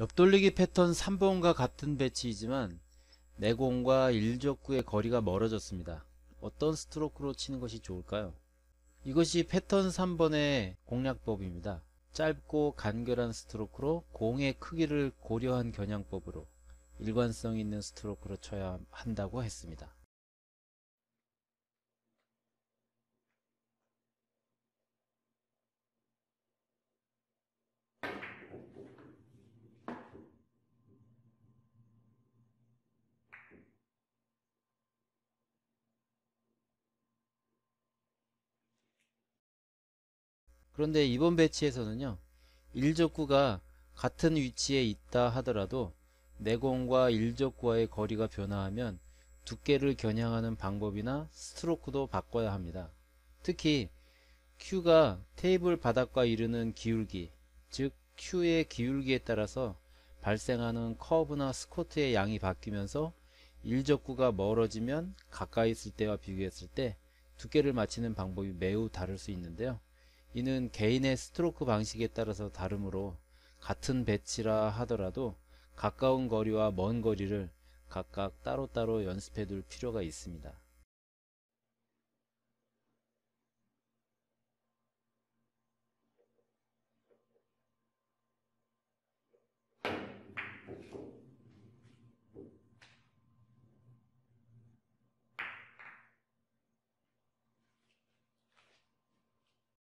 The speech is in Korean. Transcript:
옆돌리기 패턴 3번과 같은 배치이지만 내공과 1족구의 거리가 멀어졌습니다. 어떤 스트로크로 치는 것이 좋을까요? 이것이 패턴 3번의 공략법입니다. 짧고 간결한 스트로크로 공의 크기를 고려한 겨냥법으로 일관성 있는 스트로크로 쳐야 한다고 했습니다. 그런데 이번 배치에서는요. 일족구가 같은 위치에 있다 하더라도 내공과 일족구와의 거리가 변화하면 두께를 겨냥하는 방법이나 스트로크도 바꿔야 합니다. 특히 Q가 테이블 바닥과 이르는 기울기, 즉 Q의 기울기에 따라서 발생하는 커브나 스쿼트의 양이 바뀌면서 일적구가 멀어지면 가까이 있을 때와 비교했을 때 두께를 맞히는 방법이 매우 다를 수 있는데요. 이는 개인의 스트로크 방식에 따라서 다르므로 같은 배치라 하더라도 가까운 거리와 먼 거리를 각각 따로따로 연습해 둘 필요가 있습니다.